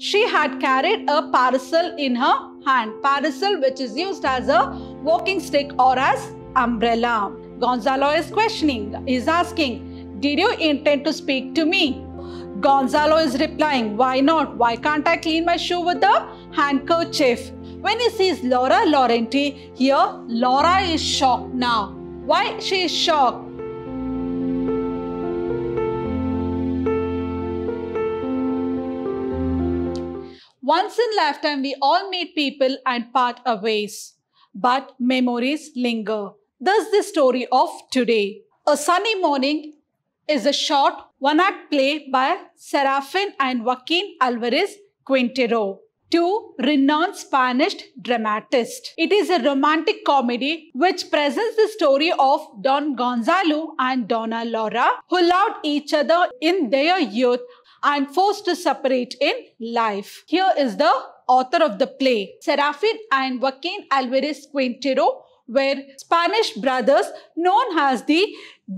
she had carried a parasol in her hand. Parasol, which is used as a walking stick or as umbrella. Gonzalo is questioning, is asking, did you intend to speak to me? Gonzalo is replying, why not? Why can't I clean my shoe with the handkerchief? When he sees Laura Laurenti, here Laura is shocked now. Why she is shocked? Once in lifetime, we all meet people and part our ways, but memories linger. Thus, the story of today. A sunny morning is a short one act play by Serafin and Joaquin Alvarez Quintero. Two renowned Spanish dramatists. It is a romantic comedy which presents the story of Don Gonzalo and Donna Laura who loved each other in their youth I am forced to separate in life. Here is the author of the play, Serafin and Joaquin Alvarez Quintero were Spanish brothers known as the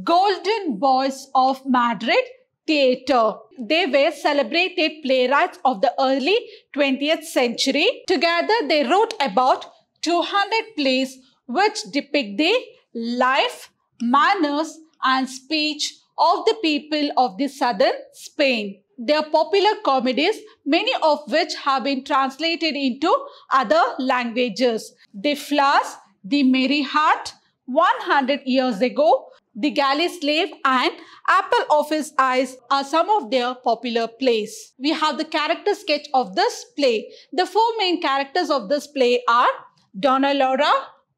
Golden Boys of Madrid theater. They were celebrated playwrights of the early 20th century. Together they wrote about 200 plays which depict the life, manners and speech of the people of the southern Spain their popular comedies, many of which have been translated into other languages. The Flowers, The Merry Heart, 100 Years Ago, The Galley Slave and Apple of His Eyes are some of their popular plays. We have the character sketch of this play. The four main characters of this play are Donna Laura,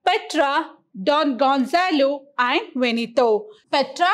Petra, Don Gonzalo and Veneto. Petra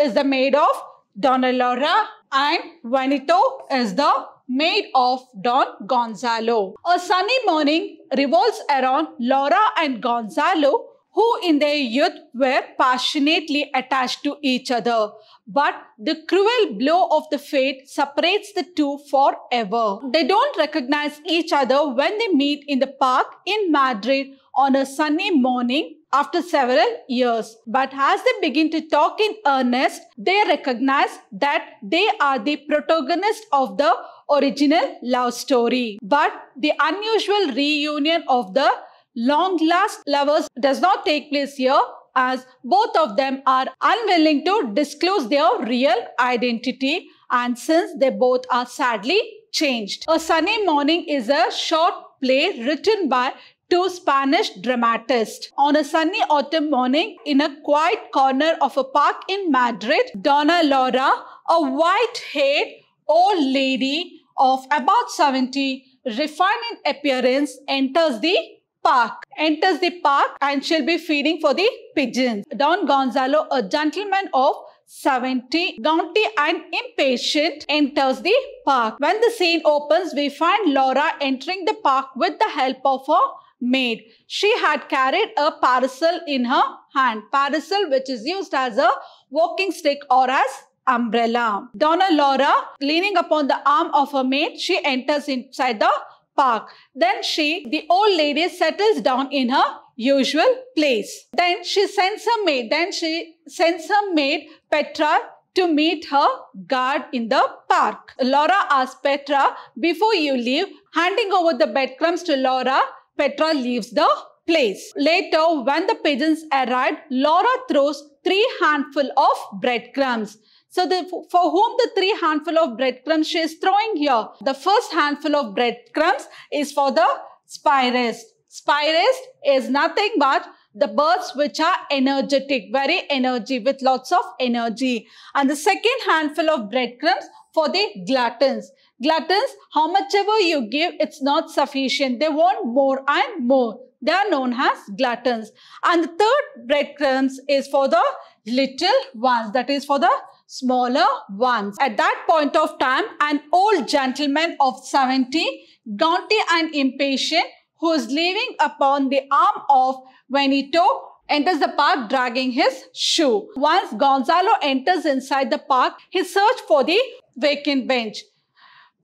is the maid of Donna Laura and Juanito is the maid of Don Gonzalo. A sunny morning revolves around Laura and Gonzalo who in their youth were passionately attached to each other. But the cruel blow of the fate separates the two forever. They don't recognize each other when they meet in the park in Madrid on a sunny morning after several years. But as they begin to talk in earnest, they recognize that they are the protagonist of the original love story. But the unusual reunion of the long lost lovers does not take place here as both of them are unwilling to disclose their real identity and since they both are sadly changed. A Sunny Morning is a short play written by two Spanish dramatists. On a sunny autumn morning, in a quiet corner of a park in Madrid, Donna Laura, a white-haired old lady of about 70, refined in appearance, enters the park. Enters the park and she'll be feeding for the pigeons. Don Gonzalo, a gentleman of 70, gaunty and impatient, enters the park. When the scene opens, we find Laura entering the park with the help of her maid. She had carried a parasol in her hand. Parasol, which is used as a walking stick or as umbrella. Donna Laura, leaning upon the arm of her maid, she enters inside the park. Then she, the old lady, settles down in her usual place. Then she sends her maid. Then she sends her maid, Petra, to meet her guard in the park. Laura asks Petra, before you leave, handing over the breadcrumbs to Laura, Petra leaves the place. Later, when the pigeons arrive, Laura throws three handful of breadcrumbs. So the, for whom the three handful of breadcrumbs she is throwing here? The first handful of breadcrumbs is for the spirist. Spirist is nothing but the birds which are energetic, very energy, with lots of energy. And the second handful of breadcrumbs for the gluttons. Gluttons, how much ever you give, it's not sufficient. They want more and more. They are known as gluttons. And the third breadcrumbs is for the little ones, that is for the smaller ones. At that point of time, an old gentleman of 70, gaunt and impatient, who is leaning upon the arm of Benito, enters the park dragging his shoe. Once Gonzalo enters inside the park, he searches for the vacant bench.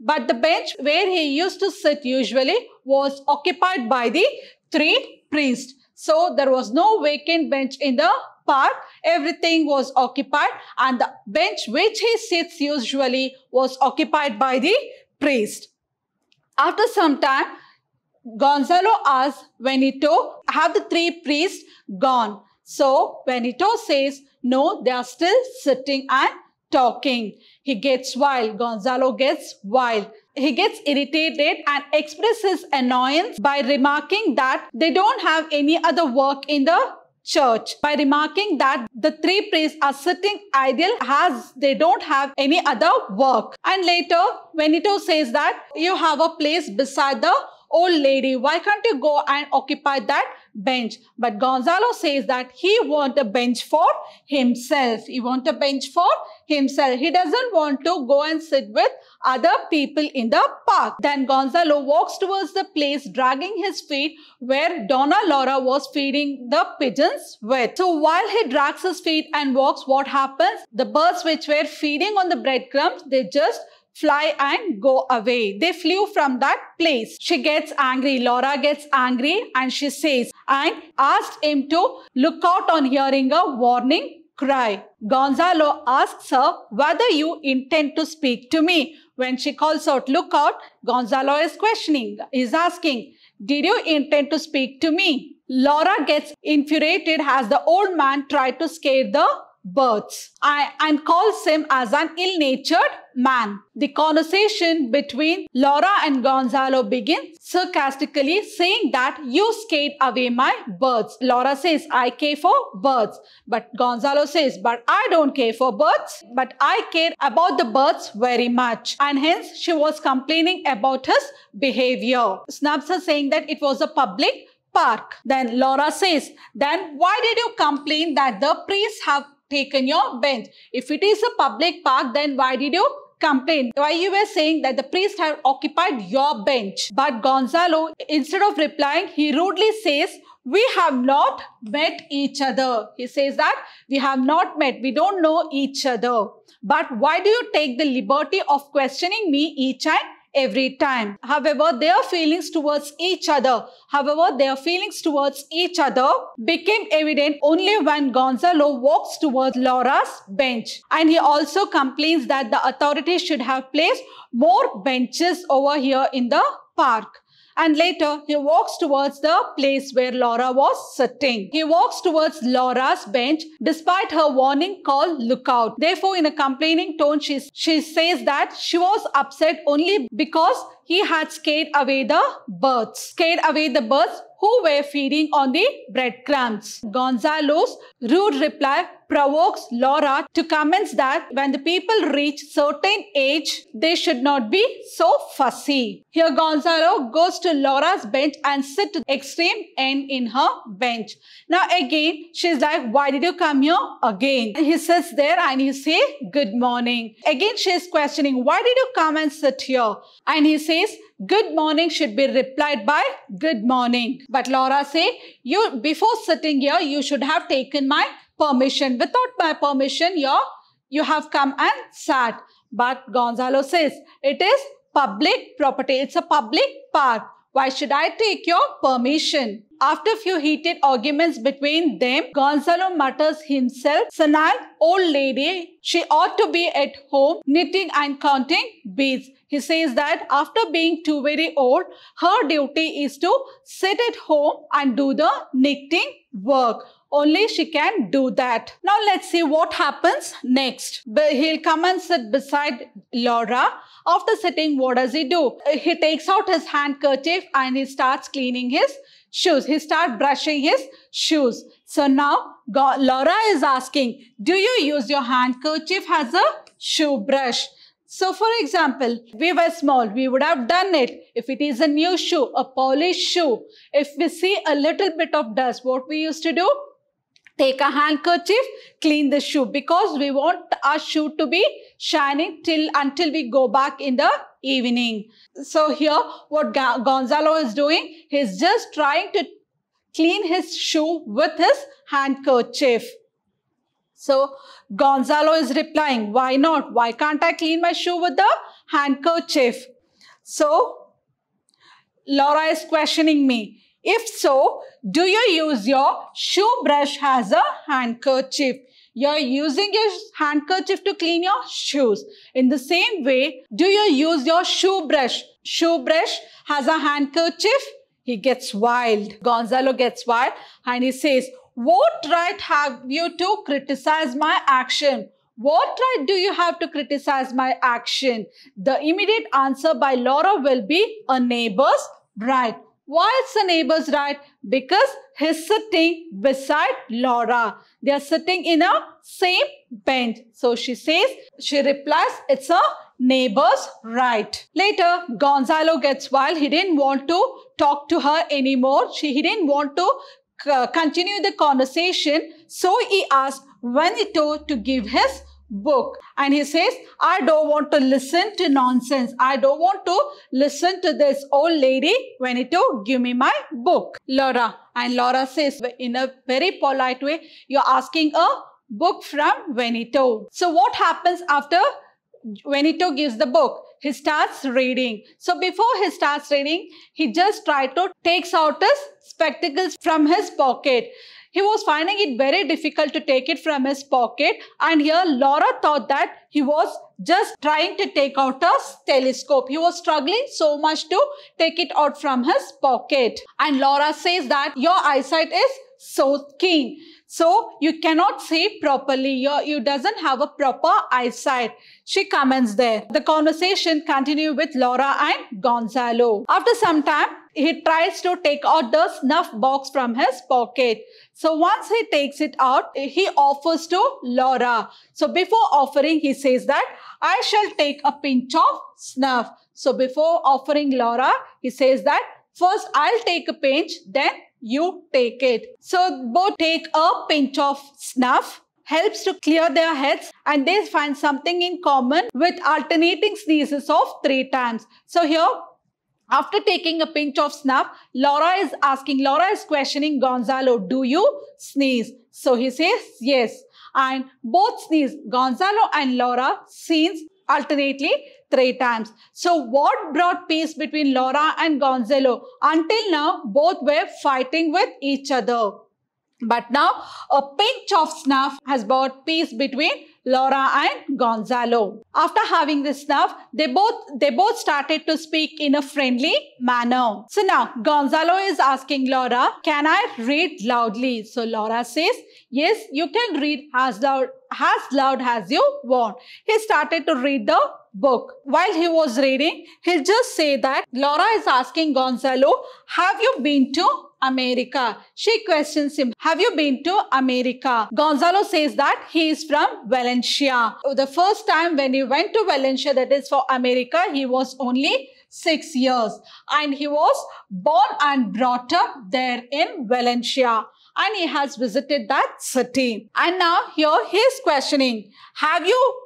But the bench where he used to sit usually was occupied by the three priests. So there was no vacant bench in the park. Everything was occupied and the bench which he sits usually was occupied by the priest. After some time, Gonzalo asks Benito, have the three priests gone? So Benito says, no, they are still sitting and talking. He gets wild. Gonzalo gets wild. He gets irritated and expresses annoyance by remarking that they don't have any other work in the church by remarking that the three priests are sitting idle as they don't have any other work. And later, Venito says that you have a place beside the old lady, why can't you go and occupy that bench? But Gonzalo says that he want a bench for himself. He want a bench for himself. He doesn't want to go and sit with other people in the park. Then Gonzalo walks towards the place dragging his feet where Donna Laura was feeding the pigeons with. So while he drags his feet and walks, what happens? The birds which were feeding on the breadcrumbs, they just fly and go away. They flew from that place. She gets angry. Laura gets angry and she says and asked him to look out on hearing a warning cry. Gonzalo asks her whether you intend to speak to me. When she calls out, look out, Gonzalo is questioning, is asking, did you intend to speak to me? Laura gets infuriated as the old man tried to scare the births. I, and calls him as an ill-natured man. The conversation between Laura and Gonzalo begins sarcastically saying that you scared away my birds. Laura says, I care for birds. But Gonzalo says, but I don't care for birds. But I care about the birds very much. And hence, she was complaining about his behavior. Snaps are saying that it was a public park. Then Laura says, then why did you complain that the priests have taken your bench. If it is a public park, then why did you complain? Why you were saying that the priest had occupied your bench? But Gonzalo, instead of replying, he rudely says, we have not met each other. He says that we have not met. We don't know each other. But why do you take the liberty of questioning me each and every time. However, their feelings towards each other, however, their feelings towards each other became evident only when Gonzalo walks towards Laura's bench. And he also complains that the authorities should have placed more benches over here in the park and later he walks towards the place where Laura was sitting. He walks towards Laura's bench despite her warning Call, look out. Therefore, in a complaining tone, she, she says that she was upset only because he had scared away the birds. Scared away the birds who were feeding on the breadcrumbs. Gonzalo's rude reply provokes Laura to comment that when the people reach certain age, they should not be so fussy. Here Gonzalo goes to Laura's bench and sits to the extreme end in her bench. Now again, she's like, why did you come here again? And he sits there and he say, good morning. Again, she's questioning, why did you come and sit here? And he says, says, good morning should be replied by good morning. But Laura say, you before sitting here, you should have taken my permission. Without my permission, you you have come and sat. But Gonzalo says, it is public property. It's a public park. Why should I take your permission? After few heated arguments between them, Gonzalo mutters himself, senile old lady, she ought to be at home knitting and counting beads. He says that after being too very old, her duty is to sit at home and do the knitting work. Only she can do that. Now let's see what happens next. He'll come and sit beside Laura. After sitting, what does he do? He takes out his handkerchief and he starts cleaning his shoes. He starts brushing his shoes. So now Laura is asking, do you use your handkerchief as a shoe brush? So for example, we were small, we would have done it. If it is a new shoe, a polished shoe, if we see a little bit of dust, what we used to do? Take a handkerchief, clean the shoe because we want our shoe to be shining till until we go back in the evening. So here what Ga Gonzalo is doing, he's just trying to clean his shoe with his handkerchief. So Gonzalo is replying, why not? Why can't I clean my shoe with the handkerchief? So Laura is questioning me. If so, do you use your shoe brush as a handkerchief? You're using your handkerchief to clean your shoes. In the same way, do you use your shoe brush? Shoe brush has a handkerchief. He gets wild. Gonzalo gets wild and he says, what right have you to criticize my action? What right do you have to criticize my action? The immediate answer by Laura will be a neighbor's right. Why it's a neighbor's right? Because he's sitting beside Laura. They are sitting in a same bench. So she says, she replies, it's a neighbor's right. Later, Gonzalo gets wild. He didn't want to talk to her anymore. She, he didn't want to uh, continue the conversation. So he asked Juanito to give his book and he says i don't want to listen to nonsense i don't want to listen to this old lady when give me my book laura and laura says in a very polite way you're asking a book from Venito. So what happens after Venito gives the book? he starts reading. So before he starts reading, he just tried to takes out his spectacles from his pocket. He was finding it very difficult to take it from his pocket and here Laura thought that he was just trying to take out his telescope. He was struggling so much to take it out from his pocket. And Laura says that your eyesight is so keen. So you cannot see properly. You're, you doesn't have a proper eyesight. She comments there. The conversation continue with Laura and Gonzalo. After some time, he tries to take out the snuff box from his pocket. So once he takes it out, he offers to Laura. So before offering, he says that, I shall take a pinch of snuff. So before offering Laura, he says that, first I'll take a pinch, then you take it. So both take a pinch of snuff helps to clear their heads and they find something in common with alternating sneezes of three times. So here, after taking a pinch of snuff, Laura is asking, Laura is questioning Gonzalo, do you sneeze? So he says, yes. And both sneeze, Gonzalo and Laura sneeze alternately three times. So what brought peace between Laura and Gonzalo? Until now, both were fighting with each other. But now a pinch of snuff has brought peace between Laura and Gonzalo. After having this snuff, they both they both started to speak in a friendly manner. So now Gonzalo is asking Laura, "Can I read loudly?" So Laura says, "Yes, you can read as loud as loud as you want." He started to read the book. While he was reading, he'll just say that Laura is asking Gonzalo, "Have you been to America. She questions him, have you been to America? Gonzalo says that he is from Valencia. The first time when he went to Valencia, that is for America, he was only six years and he was born and brought up there in Valencia and he has visited that city. And now here he is questioning, have you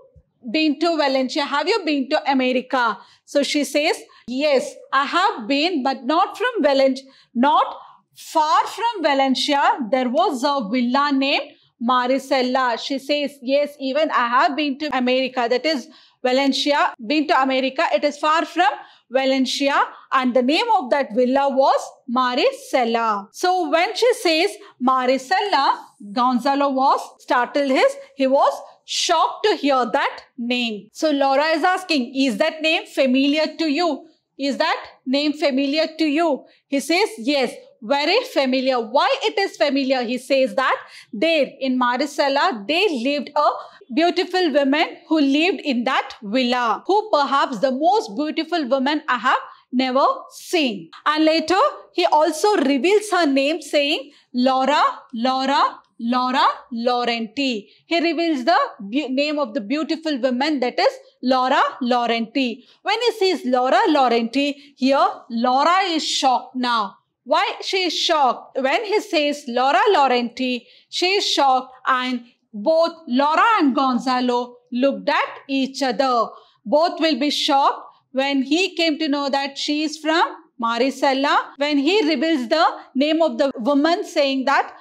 been to Valencia? Have you been to America? So she says, yes, I have been, but not from Valencia, not Far from Valencia, there was a villa named Marisella. She says, yes, even I have been to America. That is Valencia. Been to America. It is far from Valencia. And the name of that villa was Marisella." So when she says Marisella, Gonzalo was startled. His He was shocked to hear that name. So Laura is asking, is that name familiar to you? Is that name familiar to you? He says, yes very familiar. Why it is familiar? He says that there in Marisala, they lived a beautiful woman who lived in that villa, who perhaps the most beautiful woman I have never seen. And later, he also reveals her name saying, Laura, Laura, Laura Laurenti. He reveals the name of the beautiful woman that is Laura Laurenti. When he says Laura Laurenti, here Laura is shocked now why she is shocked when he says Laura Laurenti, she is shocked and both Laura and Gonzalo looked at each other. Both will be shocked when he came to know that she is from Marisella. When he reveals the name of the woman saying that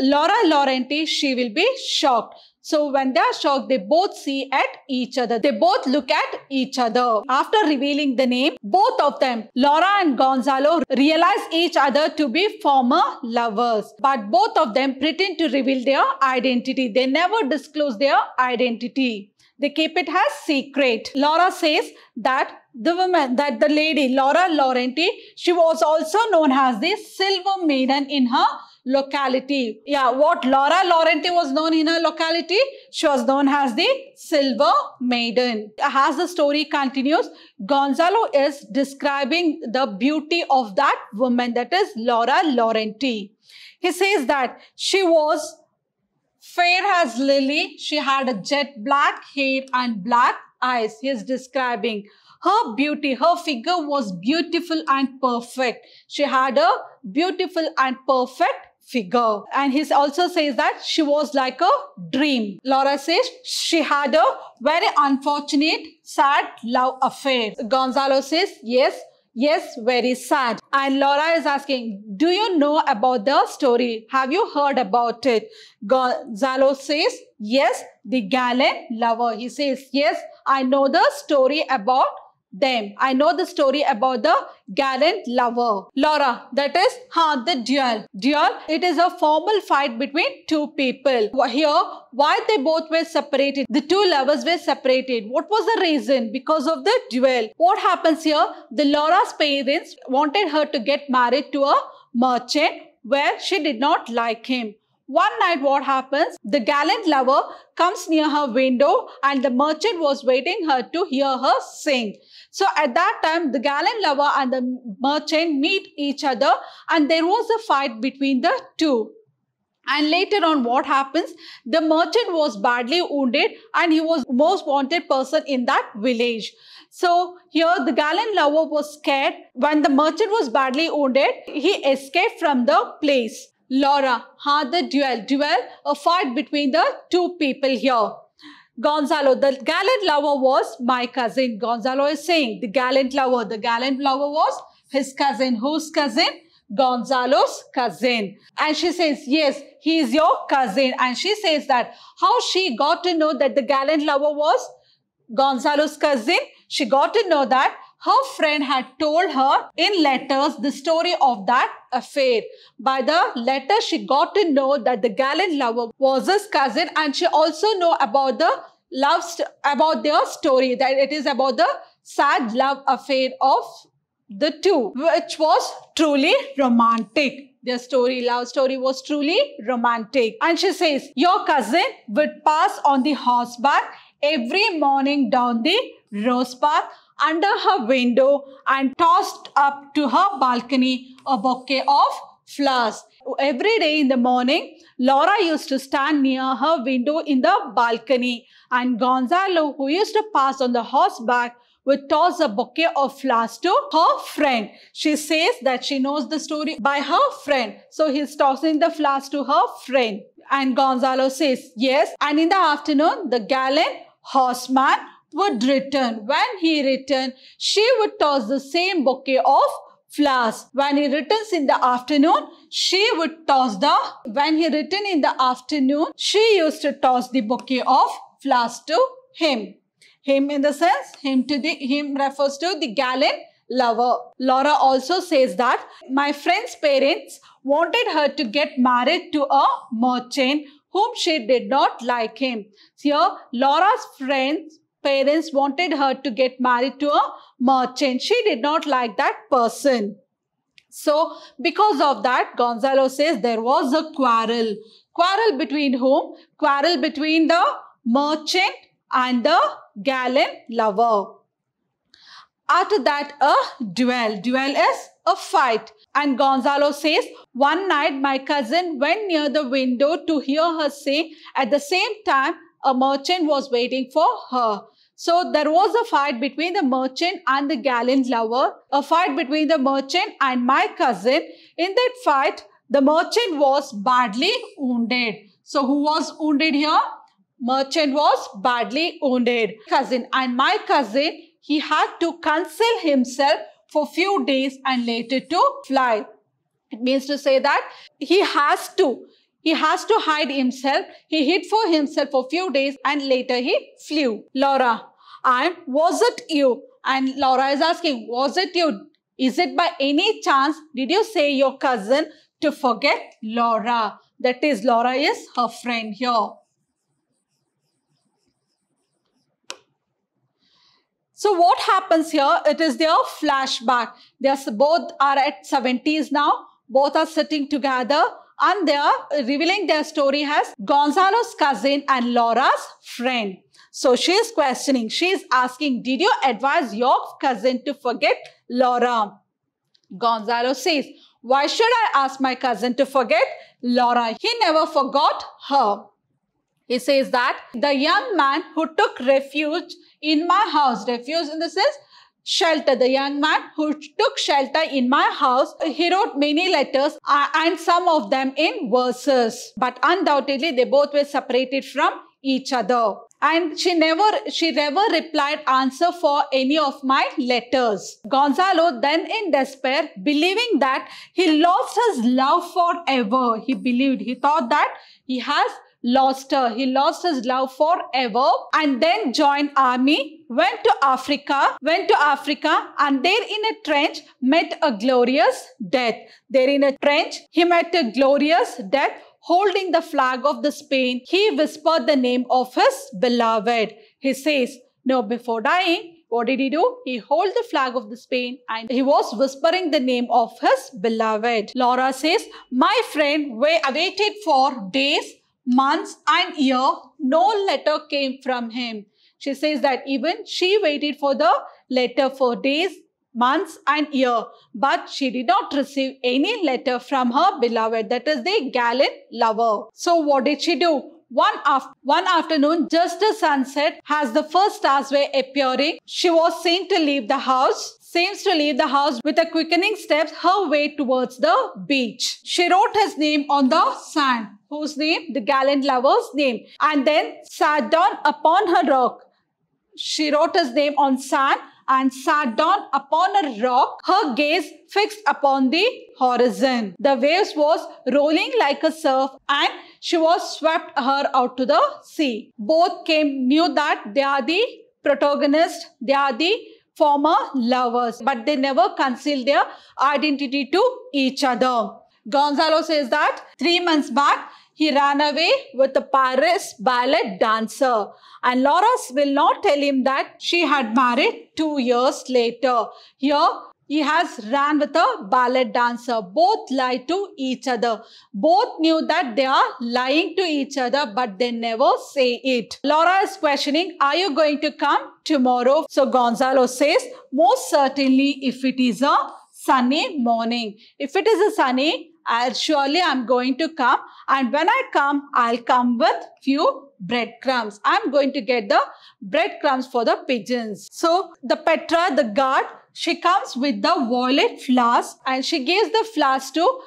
Laura Laurenti, she will be shocked. So when they are shocked, they both see at each other. They both look at each other. After revealing the name, both of them, Laura and Gonzalo, realize each other to be former lovers. But both of them pretend to reveal their identity. They never disclose their identity. They keep it as secret. Laura says that the woman, that the lady, Laura Laurenti, she was also known as the Silver Maiden in her locality. Yeah, what Laura Laurenti was known in her locality, she was known as the Silver Maiden. As the story continues, Gonzalo is describing the beauty of that woman, that is Laura Laurenti. He says that she was fair as lily. She had a jet black hair and black eyes. He is describing her beauty, her figure was beautiful and perfect. She had a beautiful and perfect figure. And he also says that she was like a dream. Laura says she had a very unfortunate, sad love affair. Gonzalo says, yes, Yes, very sad. And Laura is asking, do you know about the story? Have you heard about it? Gonzalo says, yes, the gallant lover. He says, yes, I know the story about them. I know the story about the gallant lover. Laura, that is huh? the duel. Duel, it is a formal fight between two people. Here, why they both were separated. The two lovers were separated. What was the reason? Because of the duel. What happens here? The Laura's parents wanted her to get married to a merchant where she did not like him. One night what happens? The gallant lover comes near her window and the merchant was waiting her to hear her sing. So at that time, the gallant lover and the merchant meet each other and there was a fight between the two. And later on, what happens? The merchant was badly wounded and he was most wanted person in that village. So here the gallant lover was scared. When the merchant was badly wounded, he escaped from the place. Laura. Ha, the duel. Duel, a fight between the two people here. Gonzalo, the gallant lover was my cousin. Gonzalo is saying the gallant lover. The gallant lover was his cousin. Whose cousin? Gonzalo's cousin. And she says, yes, he is your cousin. And she says that how she got to know that the gallant lover was Gonzalo's cousin. She got to know that her friend had told her in letters the story of that affair. By the letter, she got to know that the gallant lover was his cousin and she also know about the love about their story that it is about the sad love affair of the two which was truly romantic their story, love story was truly romantic. And she says, your cousin would pass on the horseback every morning down the rose path under her window and tossed up to her balcony a bouquet of flowers. Every day in the morning, Laura used to stand near her window in the balcony and Gonzalo, who used to pass on the horseback, would toss a bouquet of flowers to her friend. She says that she knows the story by her friend. So he's tossing the flowers to her friend. And Gonzalo says, yes. And in the afternoon, the gallant horseman would return. When he returned, she would toss the same bouquet of flowers. When he returns in the afternoon, she would toss the, when he returned in the afternoon, she used to toss the bouquet of flowers to him. Him in the sense, him to the, him refers to the gallant lover. Laura also says that my friend's parents wanted her to get married to a merchant whom she did not like him. Here, Laura's friends parents wanted her to get married to a merchant. She did not like that person. So, because of that, Gonzalo says there was a quarrel. Quarrel between whom? Quarrel between the merchant and the gallant lover. After that, a duel. Duel is a fight. And Gonzalo says, One night my cousin went near the window to hear her sing. At the same time, a merchant was waiting for her. So there was a fight between the merchant and the gallant lover, a fight between the merchant and my cousin. In that fight, the merchant was badly wounded. So who was wounded here? Merchant was badly wounded. Cousin and my cousin, he had to conceal himself for few days and later to fly. It means to say that he has to he has to hide himself. He hid for himself for few days and later he flew. Laura, I was it you? And Laura is asking, was it you? Is it by any chance did you say your cousin to forget Laura? That is, Laura is her friend here. So what happens here? It is their flashback. They are both are at 70s now. Both are sitting together and they are uh, revealing their story as Gonzalo's cousin and Laura's friend. So she's questioning, she is asking, did you advise your cousin to forget Laura? Gonzalo says, why should I ask my cousin to forget Laura? He never forgot her. He says that the young man who took refuge in my house, refuge in the sense shelter. The young man who took shelter in my house, he wrote many letters uh, and some of them in verses. But undoubtedly, they both were separated from each other. And she never, she never replied answer for any of my letters. Gonzalo then in despair, believing that he lost his love forever. He believed, he thought that he has lost her. He lost his love forever and then joined army, went to Africa, went to Africa and there in a trench met a glorious death. There in a trench, he met a glorious death holding the flag of the Spain. He whispered the name of his beloved. He says, now before dying, what did he do? He hold the flag of the Spain and he was whispering the name of his beloved. Laura says, my friend waited for days months and year, no letter came from him. She says that even she waited for the letter for days, months and year, but she did not receive any letter from her beloved, that is the gallant lover. So what did she do? One, af- one afternoon, just as sunset, as the first stars were appearing, she was seen to leave the house seems to leave the house with a quickening steps her way towards the beach. She wrote his name on the sand. Whose name? The gallant lover's name. And then sat down upon her rock. She wrote his name on sand and sat down upon a rock, her gaze fixed upon the horizon. The waves was rolling like a surf and she was swept her out to the sea. Both came knew that they are the protagonist, they are the former lovers, but they never concealed their identity to each other. Gonzalo says that three months back, he ran away with a Paris ballet dancer. And Laura will not tell him that she had married two years later. Here, he has ran with a ballet dancer. Both lie to each other. Both knew that they are lying to each other, but they never say it. Laura is questioning, are you going to come tomorrow? So Gonzalo says, most certainly if it is a sunny morning. If it is a sunny, I'll surely I'm going to come and when I come, I'll come with few breadcrumbs. I'm going to get the breadcrumbs for the pigeons. So the Petra, the guard, she comes with the violet flask, and she gives the flask to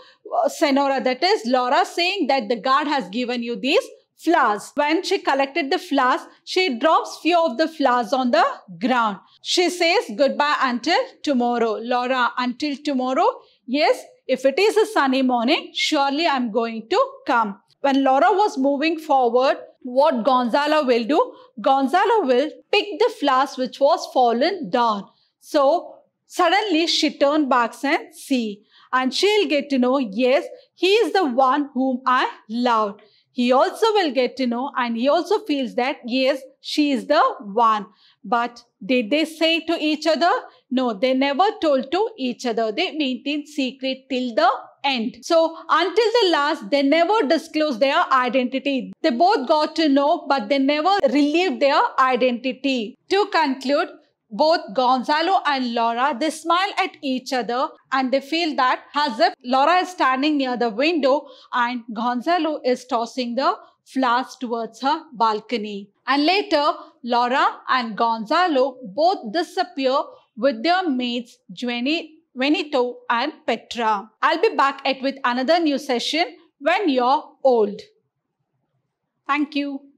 uh, Senora, that is Laura saying that the guard has given you these flowers. When she collected the flowers, she drops few of the flowers on the ground. She says goodbye until tomorrow. Laura, until tomorrow. Yes, if it is a sunny morning, surely I'm going to come. When Laura was moving forward, what Gonzalo will do? Gonzalo will pick the flask which was fallen down. So suddenly she turned back and see and she'll get to know, yes, he is the one whom I loved he also will get to know and he also feels that, yes, she is the one. But did they say to each other? No, they never told to each other. They maintained secret till the end. So until the last, they never disclosed their identity. They both got to know, but they never relieved their identity. To conclude, both Gonzalo and Laura, they smile at each other and they feel that as if Laura is standing near the window and Gonzalo is tossing the flowers towards her balcony. And later, Laura and Gonzalo both disappear with their mates Jenny, and Petra. I'll be back at with another new session when you're old. Thank you.